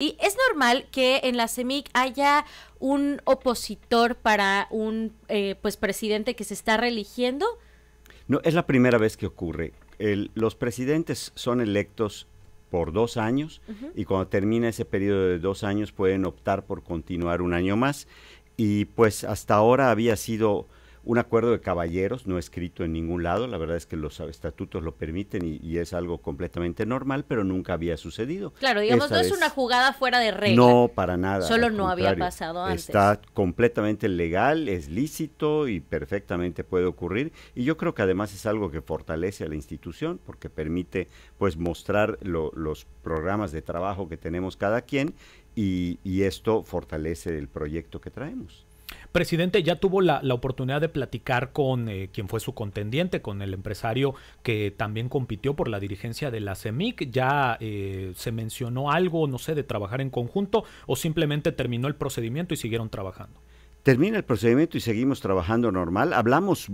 Y es normal que en la CEMIC haya un opositor para un eh, pues presidente que se está reeligiendo. No, es la primera vez que ocurre. los presidentes son electos por dos años y cuando termina ese periodo de dos años pueden optar por continuar un año más. Y pues hasta ahora había sido un acuerdo de caballeros, no escrito en ningún lado, la verdad es que los estatutos lo permiten y, es algo completamente normal, pero nunca había sucedido. Claro, digamos, no es una jugada fuera de regla. No, para nada. Solo no había pasado antes. Está completamente legal, es lícito y perfectamente puede ocurrir. Y yo creo que además es algo que fortalece a la institución porque permite pues mostrar los programas de trabajo que tenemos cada quien y esto fortalece el proyecto que traemos. Presidente, ya tuvo la, oportunidad de platicar con eh, quien fue su contendiente, con el empresario que también compitió por la dirigencia de la CEMIC. ¿Ya eh, se mencionó algo, no sé, de trabajar en conjunto o simplemente terminó el procedimiento y siguieron trabajando? Termina el procedimiento y seguimos trabajando normal. Hablamos,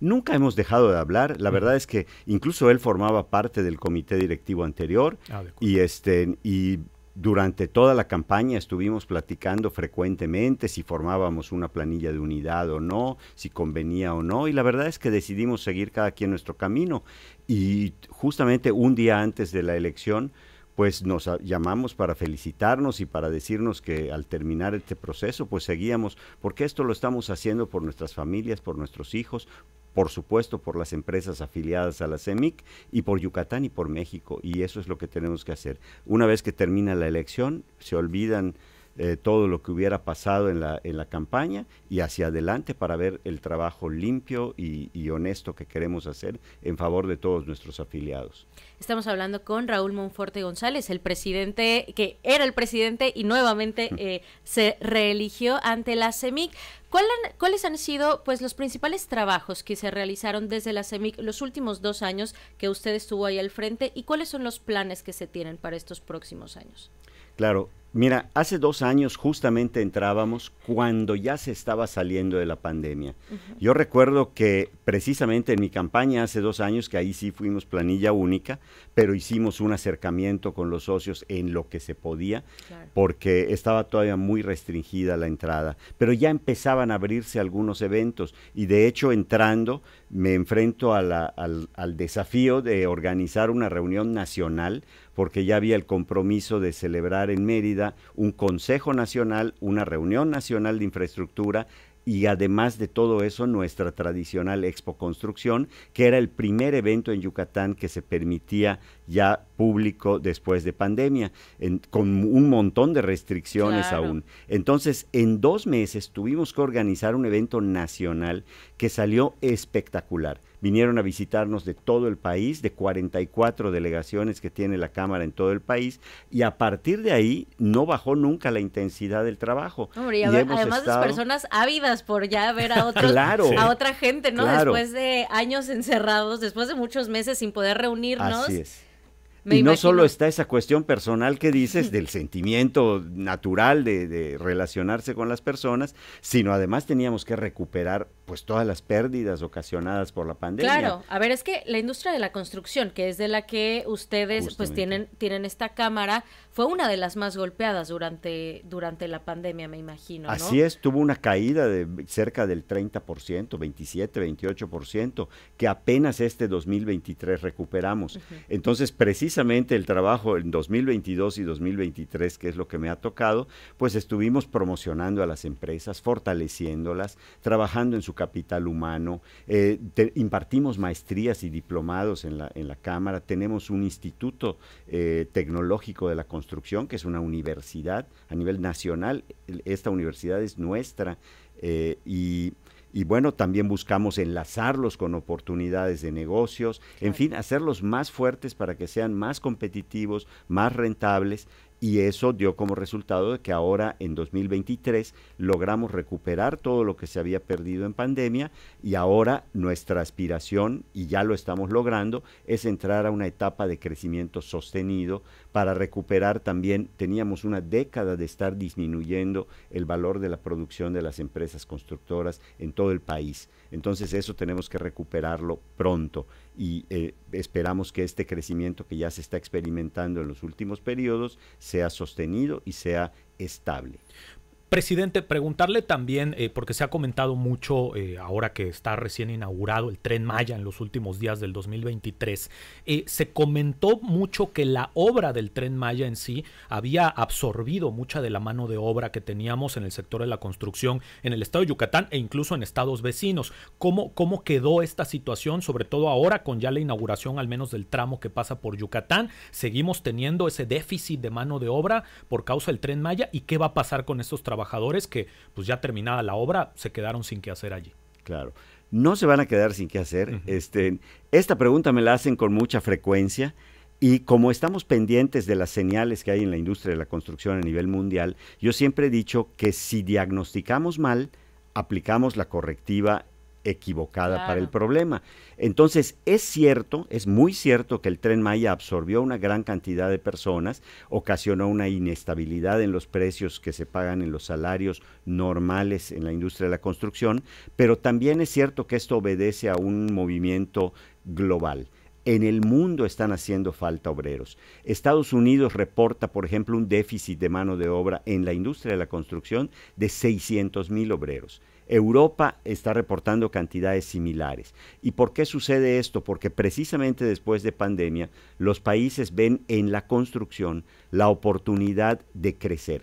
nunca hemos dejado de hablar. La verdad es que incluso él formaba parte del comité directivo anterior ah, y este y durante toda la campaña estuvimos platicando frecuentemente si formábamos una planilla de unidad o no, si convenía o no, y la verdad es que decidimos seguir cada quien nuestro camino. Y justamente un día antes de la elección, pues nos llamamos para felicitarnos y para decirnos que al terminar este proceso, pues seguíamos, porque esto lo estamos haciendo por nuestras familias, por nuestros hijos, por supuesto por las empresas afiliadas a la CEMIC e y por Yucatán y por México. Y eso es lo que tenemos que hacer. Una vez que termina la elección, se olvidan eh, todo lo que hubiera pasado en la, en la, campaña y hacia adelante para ver el trabajo limpio y, y, honesto que queremos hacer en favor de todos nuestros afiliados. Estamos hablando con Raúl Monforte González, el presidente que era el presidente y nuevamente eh, se reeligió ante la CEMIC. ¿Cuáles han sido pues, los principales trabajos que se realizaron desde la CEMIC los últimos dos años que usted estuvo ahí al frente y cuáles son los planes que se tienen para estos próximos años? Claro, Mira, hace dos años justamente entrábamos cuando ya se estaba saliendo de la pandemia. Yo recuerdo que precisamente en mi campaña hace dos años, que ahí sí fuimos planilla única, pero hicimos un acercamiento con los socios en lo que se podía, porque estaba todavía muy restringida la entrada. Pero ya empezaban a abrirse algunos eventos y de hecho entrando me enfrento al desafío de organizar una reunión nacional, porque ya había el compromiso de celebrar en Mérida un Consejo Nacional, una reunión nacional de infraestructura y además de todo eso nuestra tradicional Expo Construcción, que era el primer evento en Yucatán que se permitía ya público después de pandemia, con un montón de restricciones aún. Entonces, en dos meses tuvimos que organizar un evento nacional que salió espectacular. Vinieron a visitarnos de todo el país, de 44 delegaciones que tiene la Cámara en todo el país, y a partir de ahí no bajó nunca la intensidad del trabajo. y además de personas ávidas por ya ver a otros, a otra gente, ¿no? Después de años encerrados, después de muchos meses sin poder reunirnos y no solo está esa cuestión personal que dices del sentimiento natural de, relacionarse con las personas, sino además teníamos que recuperar pues todas las pérdidas ocasionadas por la pandemia. Claro, a ver, es que la industria de la construcción, que es de la que ustedes pues tienen, tienen esta cámara, fue una de las más golpeadas durante, durante la pandemia, me imagino. Así es, tuvo una caída de cerca del 30%, 27, 28%, que apenas este 2023 recuperamos. Entonces, precisamente precisamente el trabajo en 2022 y 2023, que es lo que me ha tocado, pues estuvimos promocionando a las empresas, fortaleciéndolas, trabajando en su capital humano, eh, impartimos maestrías y diplomados en la, Cámara, tenemos un instituto eh, tecnológico de la construcción, que es una universidad a nivel nacional, esta universidad es nuestra eh, y y bueno, también buscamos enlazarlos con oportunidades de negocios, en fin, hacerlos más fuertes para que sean más competitivos, más rentables, y eso dio como resultado de que ahora en 2023 logramos recuperar todo lo que se había perdido en pandemia y ahora nuestra aspiración, y ya lo estamos logrando, es entrar a una etapa de crecimiento sostenido para recuperar también, teníamos una década de estar disminuyendo el valor de la producción de las empresas constructoras en todo el país. Entonces eso tenemos que recuperarlo pronto y eh, esperamos que este crecimiento que ya se está experimentando en los últimos periodos sea sostenido y sea estable presidente, preguntarle también, eh, porque se ha comentado mucho eh, ahora que está recién inaugurado el tren Maya en los últimos días del 2023, eh, se comentó mucho que la obra del tren Maya en sí había absorbido mucha de la mano de obra que teníamos en el sector de la construcción en el estado de Yucatán e incluso en estados vecinos. ¿Cómo, cómo quedó esta situación, sobre todo ahora con ya la inauguración al menos del tramo que pasa por Yucatán? ¿Seguimos teniendo ese déficit de mano de obra por causa del tren Maya y qué va a pasar con estos trabajadores? trabajadores que, pues ya terminada la obra, se quedaron sin qué hacer allí. Claro. No se van a quedar sin qué hacer. este, esta pregunta me la hacen con mucha frecuencia. Y como estamos pendientes de las señales que hay en la industria de la construcción a nivel mundial, yo siempre he dicho que si diagnosticamos mal, aplicamos la correctiva equivocada para el problema. Entonces, es cierto, es muy cierto que el tren Maya absorbió una gran cantidad de personas, ocasionó una inestabilidad en los precios que se pagan en los salarios normales en la industria de la construcción, pero también es cierto que esto obedece a un movimiento global. En el mundo están haciendo falta obreros. Estados Unidos reporta, por ejemplo, un déficit de mano de obra en la industria de la construcción de 600 mil obreros. Europa está reportando cantidades similares. ¿Y por qué sucede esto? Porque precisamente después de pandemia, los países ven en la construcción la oportunidad de crecer.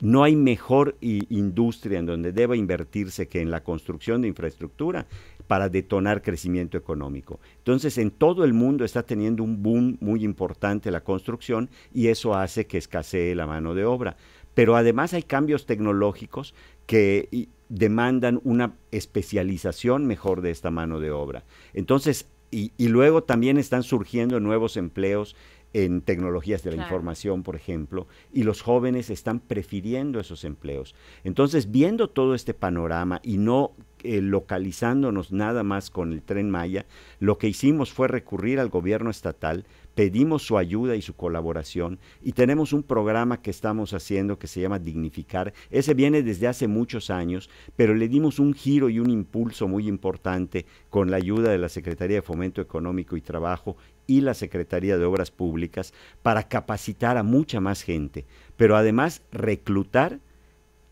No hay mejor industria en donde deba invertirse que en la construcción de infraestructura para detonar crecimiento económico. Entonces, en todo el mundo está teniendo un boom muy importante la construcción y eso hace que escasee la mano de obra. Pero además hay cambios tecnológicos que demandan una especialización mejor de esta mano de obra. Entonces, y, luego también están surgiendo nuevos empleos en tecnologías de la información, por ejemplo, y los jóvenes están prefiriendo esos empleos. Entonces, viendo todo este panorama y no eh, localizándonos nada más con el tren Maya, lo que hicimos fue recurrir al gobierno estatal pedimos su ayuda y su colaboración y tenemos un programa que estamos haciendo que se llama Dignificar. Ese viene desde hace muchos años, pero le dimos un giro y un impulso muy importante con la ayuda de la Secretaría de Fomento Económico y Trabajo y la Secretaría de Obras Públicas para capacitar a mucha más gente, pero además reclutar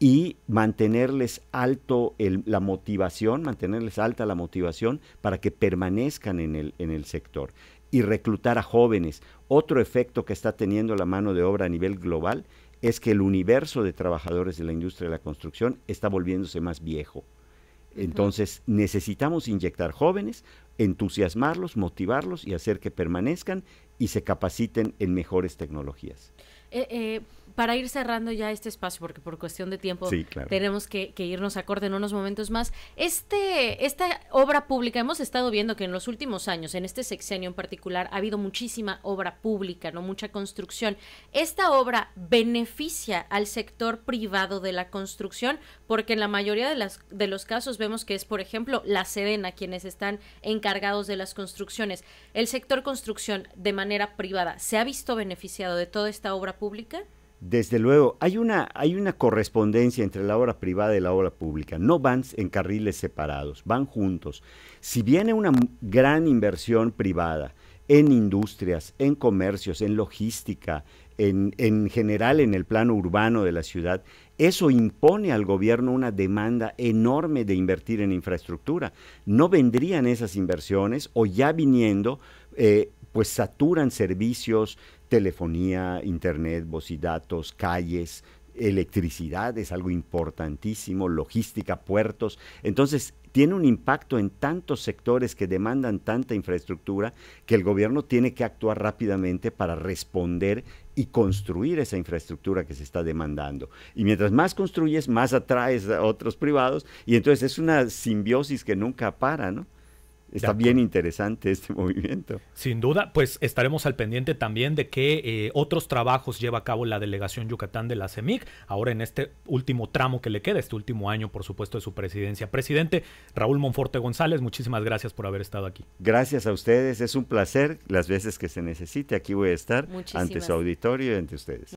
y mantenerles alto la motivación, mantenerles alta la motivación para que permanezcan en el, en el sector y reclutar a jóvenes. Otro efecto que está teniendo la mano de obra a nivel global es que el universo de trabajadores de la industria de la construcción está volviéndose más viejo. Entonces necesitamos inyectar jóvenes, entusiasmarlos, motivarlos y hacer que permanezcan y se capaciten en mejores tecnologías. Eh, eh, para ir cerrando ya este espacio, porque por cuestión de tiempo tenemos que, irnos a en unos momentos más, este, esta obra pública, hemos estado viendo que en los últimos años, en este sexenio en particular, ha habido muchísima obra pública, no mucha construcción. ¿Esta obra beneficia al sector privado de la construcción? Porque en la mayoría de, las, de los casos vemos que es, por ejemplo, la Sedena quienes están encargados de las construcciones. ¿El sector construcción de manera privada se ha visto beneficiado de toda esta obra pública? Desde luego, hay una, hay una correspondencia entre la obra privada y la obra pública. No van en carriles separados, van juntos. Si viene una gran inversión privada en industrias, en comercios, en logística, en, general en el plano urbano de la ciudad, eso impone al gobierno una demanda enorme de invertir en infraestructura. No vendrían esas inversiones o ya viniendo... Eh, pues saturan servicios, telefonía, internet, voz y datos, calles, electricidad es algo importantísimo, logística, puertos. Entonces, tiene un impacto en tantos sectores que demandan tanta infraestructura que el gobierno tiene que actuar rápidamente para responder y construir esa infraestructura que se está demandando. Y mientras más construyes, más atraes a otros privados y entonces es una simbiosis que nunca para, ¿no? Está bien interesante este movimiento. Sin duda, pues estaremos al pendiente también de qué eh, otros trabajos lleva a cabo la delegación Yucatán de la CEMIC, ahora en este último tramo que le queda, este último año, por supuesto, de su presidencia. Presidente Raúl Monforte González, muchísimas gracias por haber estado aquí. Gracias a ustedes, es un placer las veces que se necesite. Aquí voy a estar ante su auditorio y ante ustedes.